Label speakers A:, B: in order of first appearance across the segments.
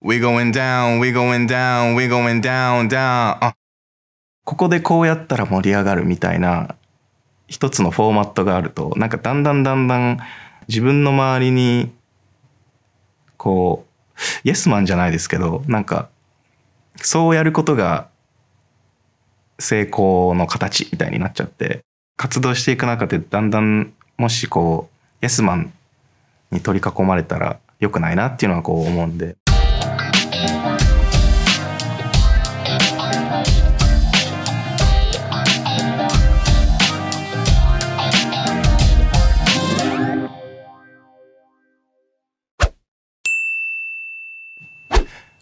A: We going down, we going down, we going down, down. ここでこうやったら盛り上がるみたいな一つのフォーマットがあるとなんかだんだんだんだん自分の周りにこうイエスマンじゃないですけどなんかそうやることが成功の形みたいになっちゃって活動していく中でだんだんもしこうイエスマンに取り囲まれたら良くないなっていうのはこう思うんで。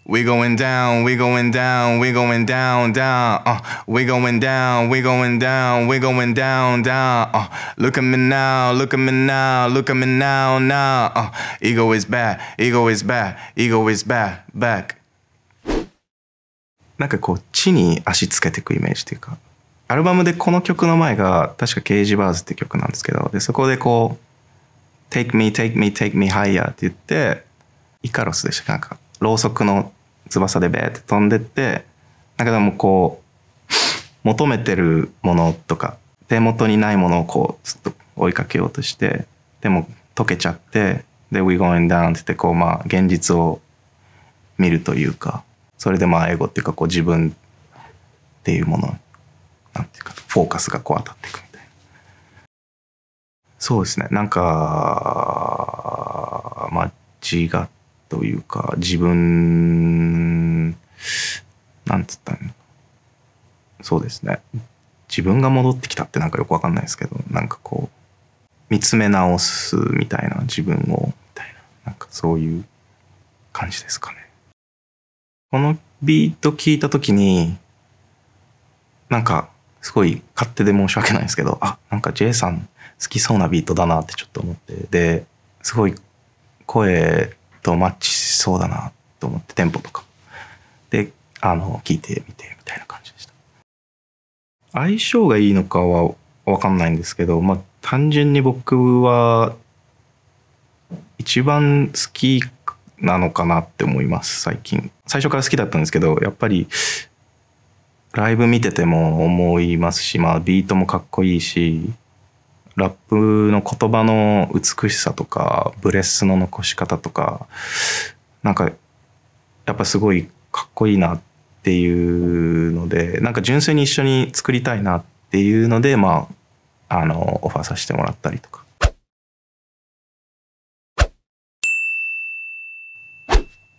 A: We going down, we going down, we going down, down. Uh, we going down, we going down, we going down, down. Uh, look at me now, look at me now, look at me now, now. Uh, ego is bad, ego is bad, ego is bad, back. なんかこう地に足つけていくイメージというかアルバムでこの曲の前が確か「ケージバーズ」って曲なんですけどでそこでこう「Take me, take me, take me higher」って言ってイカロスでしたなんかろうそくの翼でベーって飛んでってだけどもこう求めてるものとか手元にないものをこうずっと追いかけようとしてでも溶けちゃってで「We going down」って言ってこうまあ現実を見るというかそれでまあエゴっていうかこう自分っていうものなんていうかフォーカスがこう当たっていくみたいなそうですねなんか間違っというか、自分、なんつったんそうですね。自分が戻ってきたってなんかよくわかんないですけど、なんかこう、見つめ直すみたいな自分を、みたいな、なんかそういう感じですかね。このビート聞いた時に、なんかすごい勝手で申し訳ないですけど、あ、なんか J さん好きそうなビートだなってちょっと思って、で、すごい声とマッチしそうだなと思ってテンポとかであの聞いてみてみたいな感じでした相性がいいのかは分かんないんですけどまあ単純に僕は一番好きなのかなって思います最近最初から好きだったんですけどやっぱりライブ見てても思いますしまあビートもかっこいいしラップの言葉の美しさとかブレスの残し方とかなんかやっぱすごいかっこいいなっていうのでなんか純粋に一緒に作りたいなっていうのでまああのオファーさせてもらったりとか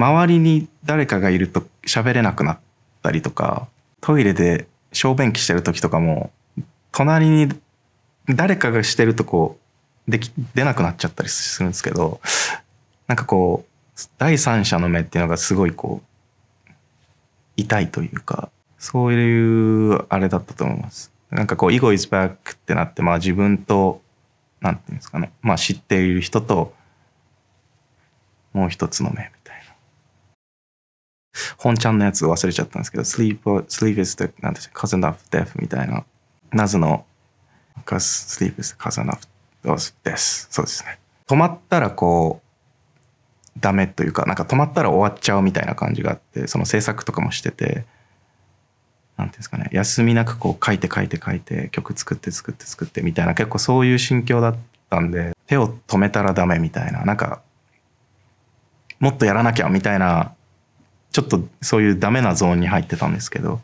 A: 周りに誰かがいると喋れなくなったりとかトイレで小便器してる時とかも隣に誰かがしてるとこうでき出なくなっちゃったりするんですけどなんかこう第三者の目っていうのがすごいこう痛いというかそういうあれだったと思います。なんかこう「イ碁 is back」ってなってまあ自分と何て言うんですかねまあ知っている人ともう一つの目みたいな。本ちゃんのやつ忘れちゃったんですけど、sleep, sleep is the, なんて cousin of death みたいな、謎の、c a u s e sleep is the cousin of death。そうですね。止まったらこう、ダメというか、なんか止まったら終わっちゃうみたいな感じがあって、その制作とかもしてて、なんていうんですかね、休みなくこう書いて書いて書いて、曲作って作って作ってみたいな、結構そういう心境だったんで、手を止めたらダメみたいな、なんか、もっとやらなきゃみたいなちょっとそういうダメなゾーンに入ってたんですけど、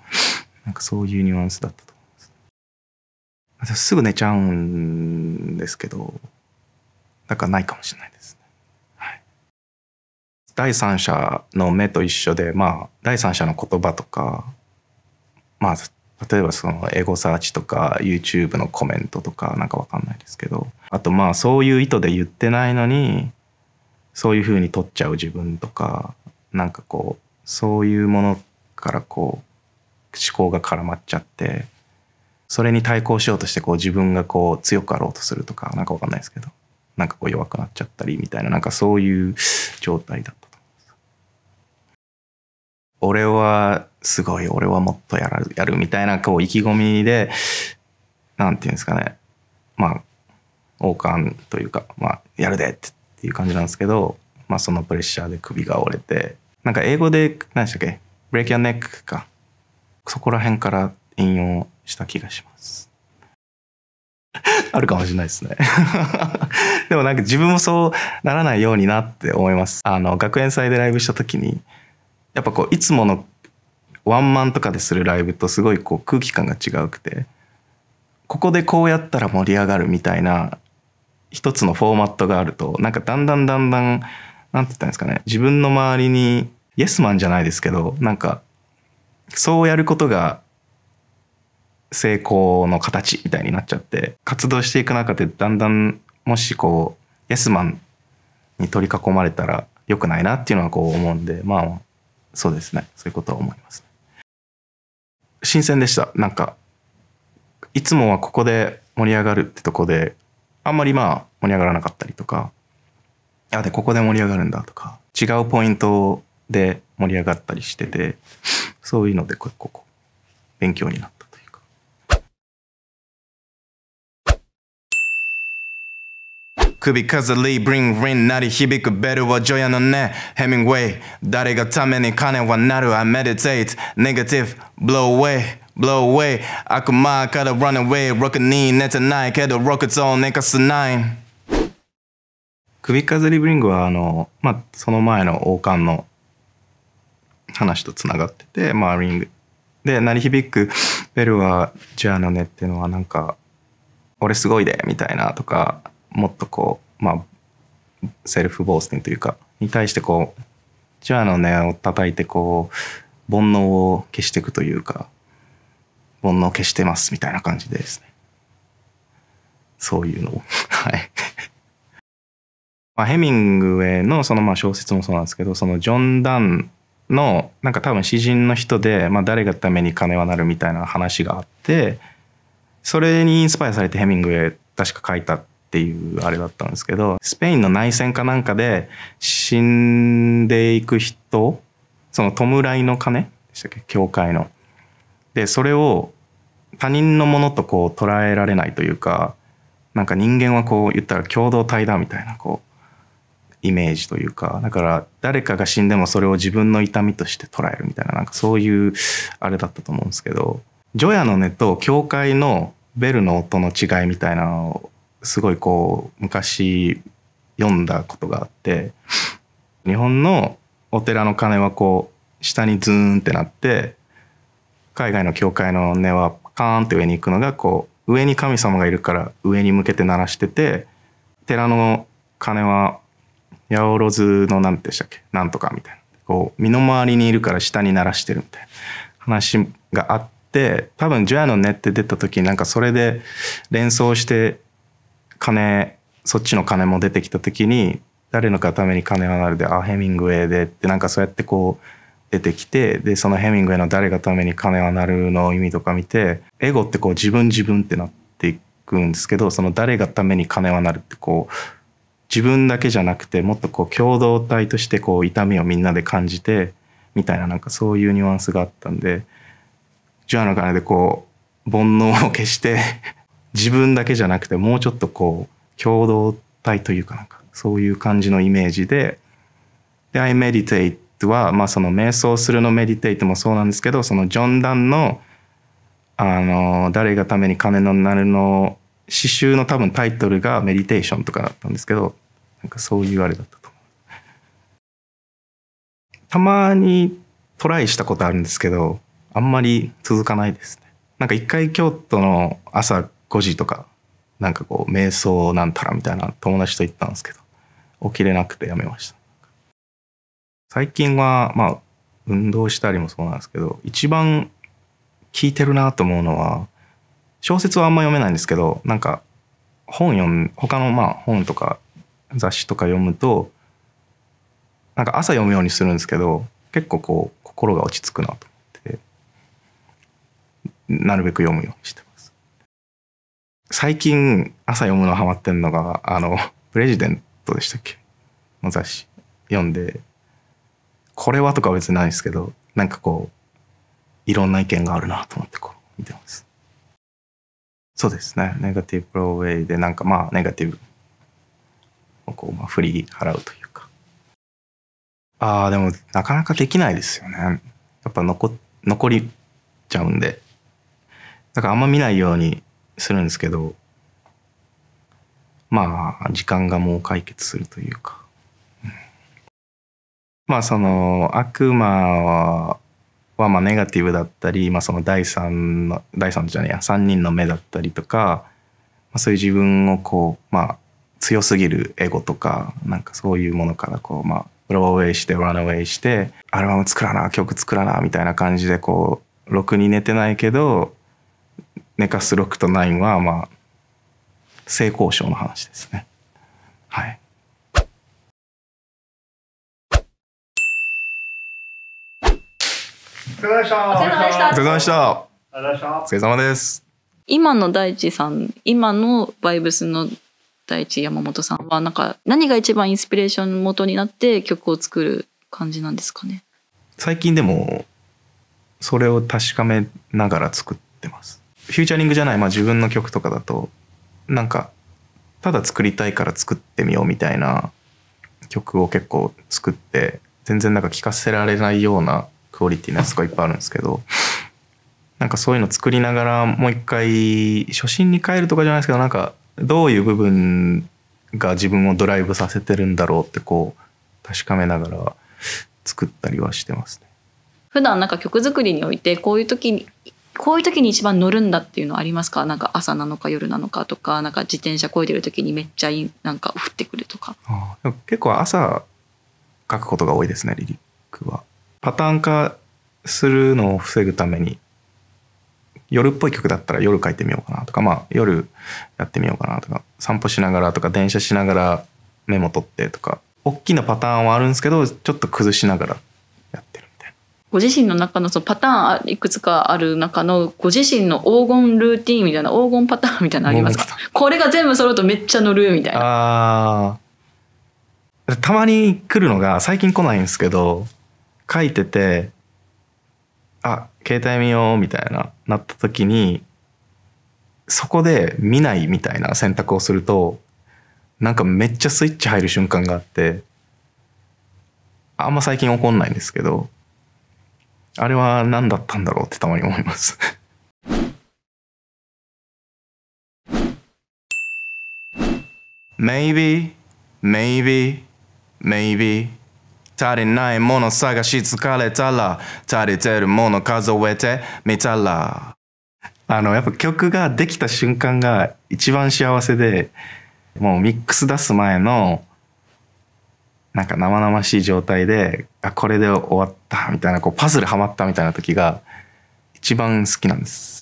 A: なんかそういうニュアンスだったと思います。すぐ寝ちゃうんですけど、なんかないかもしれないですね。はい、第三者の目と一緒で、まあ、第三者の言葉とか、まあ、例えばそのエゴサーチとか YouTube のコメントとかなんかわかんないですけど、あとまあそういう意図で言ってないのに、そういうふうに取っちゃう自分とか、なんかこう、そういうものからこう思考が絡まっちゃってそれに対抗しようとしてこう自分がこう強くあろうとするとかなんかわかんないですけどなんかこう弱くなっちゃったりみたいななんかそういう状態だったと思います俺はすごい俺はもっとやるやるみたいなこう意気込みでなんていうんですかねまあ王冠というか、まあ、やるでっていう感じなんですけど、まあ、そのプレッシャーで首が折れてなんか英語で何でしたっけ ?break your neck か。そこら辺から引用した気がします。あるかもしれないですね でもなんか自分もそうならないようになって思います。あの、学園祭でライブした時に、やっぱこう、いつものワンマンとかでするライブとすごいこう空気感が違うくて、ここでこうやったら盛り上がるみたいな一つのフォーマットがあると、なんかだんだんだんだん、なんて言ったんですかね、自分の周りにイエスマンじゃないですけどなんかそうやることが成功の形みたいになっちゃって活動していく中でだんだんもしこうイエスマンに取り囲まれたら良くないなっていうのはこう思うんでまあそうですねそういうことは思います、新鮮でしたなんかいつもはここで盛り上がるってとこであんまりまあ盛り上がらなかったりとかあでここで盛り上がるんだとか違うポイントで盛り上がったりしててそういうので結構こう勉強になったというか。首飾りブリンブリン鳴り響くベルはジ除夜のねヘミングウェイ誰がために金はなる I meditate negative blow away blow away 悪魔から run away ロケに寝てないけどロケツを寝かせない首飾りブリングはあのまあその前の王冠の話とつながってて、まあ、リングで鳴り響くベルはジャーの音っていうのはなんか「俺すごいで」みたいなとかもっとこうまあセルフボースティンというかに対してこうジャーの音を叩いてこう煩悩を消していくというか煩悩を消してますみたいな感じでですねそういうのを はい。まあ、ヘミングウェイのそのまあ小説もそうなんですけどそのジョン・ダンのなんか多分詩人の人で、まあ、誰がために金はなるみたいな話があってそれにインスパイアされてヘミングウェイ確か書いたっていうあれだったんですけどスペインの内戦かなんかで死んでいく人その弔いの金でしたっけ教会の。でそれを他人のものとこう捉えられないというかなんか人間はこう言ったら共同体だみたいなこうイメージというかだから誰かが死んでもそれを自分の痛みとして捉えるみたいななんかそういうあれだったと思うんですけど除夜の音と教会のベルの音の違いみたいなのをすごいこう昔読んだことがあって日本のお寺の鐘はこう下にズーンってなって海外の教会の音はカーンって上に行くのがこう上に神様がいるから上に向けて鳴らしてて寺の鐘は八百万の何でしたっけなんとかみたいなこう身の回りにいるから下に鳴らしてるみたいな話があって多分「ジ除夜の音」って出た時なんかそれで連想して金そっちの金も出てきた時に誰のかために金はなるであヘミングウェイでってなんかそうやってこう出てきてでそのヘミングウェイの誰がために金はなるの意味とか見てエゴってこう自分自分ってなっていくんですけどその誰がために金はなるってこう自分だけじゃなくてもっとこう共同体としてこう痛みをみんなで感じてみたいななんかそういうニュアンスがあったんでジョアの鐘でこう煩悩を消して 自分だけじゃなくてもうちょっとこう共同体というかなんかそういう感じのイメージでで「I meditate」はまあその瞑想するの「メディテイ e もそうなんですけどそのジョン・ダンのあの「誰がために金のなるの」詩集の多分タイトルが「メディテーション」とかだったんですけどなんかそういうあれだったとたまにトライしたことあるんですけどあんまり続かないですねなんか一回京都の朝5時とかなんかこう瞑想なんたらみたいな友達と行ったんですけど起きれなくてやめました最近はまあ運動したりもそうなんですけど一番効いてるなと思うのは小説はあんま読めないんですけどなんか本読む他のまあ本とか雑誌とか読むとなんか朝読むようにするんですけど結構こう心が落ち着くなと思ってなるべく読むようにしてます。最近朝読むのハマってんのがあのプレジデントでしたっけの雑誌読んでこれはとかは別にないですけどなんかこういろんな意見があるなと思ってこう見てます。そうですね。ネガティブプロウェイで、なんかまあ、ネガティブをこう、まあ、振り払うというか。ああ、でも、なかなかできないですよね。やっぱ残、残りちゃうんで。だからあんま見ないようにするんですけど、まあ、時間がもう解決するというか。まあ、その、悪魔は、はまあネガティブだったり、まあ、その第三の第三じゃねえや3人の目だったりとか、まあ、そういう自分をこう、まあ、強すぎるエゴとかなんかそういうものからこうまあブローウェイしてランウェイしてアルバム作らな曲作らなみたいな感じでこうろくに寝てないけど寝かす6と9はまあ性交渉の話ですね。はいれ様でした。お疲れ様でした。お疲れ様でした。お疲れ様です。今の大地さん、今のバイブスの大地山本さんはなんか何が一番インスピレーション元になって曲を作る感じなんですかね。最近でもそれを確かめながら作ってます。フューチャリングじゃない、まあ、自分の曲とかだとなんかただ作りたいから作ってみようみたいな曲を結構作って全然なんか聞かせられないようなクオリティのやつとかいっぱいあるんですけどなんかそういうの作りながらもう一回初心に帰るとかじゃないですけどなんかどういう部分が自分をドライブさせてるんだろうってこう確かめながら作ったりはしてますね。普段なんか曲作りにおいてこういう時にこういう時に一番乗るんだっていうのありますかなんか朝なのか夜なのかとかなんか自転車こいでる時にめっちゃいいなんか降ってくるとか結構朝書くことが多いですねリリックはパターン化するのを防ぐために夜っぽい曲だったら夜書いてみようかなとか、まあ、夜やってみようかなとか散歩しながらとか電車しながらメモ取ってとか大きなパターンはあるんですけどちょっと崩しながらやってるみたいな。ご自身の中のそのパターンいくつかある中のご自身の黄金ルーティンみたいな黄金パターンみたいなのありますか これが全部揃うとめっちゃ乗るみたいな。あたまに来るのが最近来ないんですけど書いててあ携帯見ようみたいななった時にそこで見ないみたいな選択をするとなんかめっちゃスイッチ入る瞬間があってあんま最近起こんないんですけどあれは何だったんだろうってたまに思います Maybe, maybe, maybe. 足りないもの探し疲れたら足りてるもの数えてみたらあのやっぱ曲ができた瞬間が一番幸せでもうミックス出す前のなんか生々しい状態であこれで終わったみたいなこうパズルはまったみたいな時が一番好きなんです。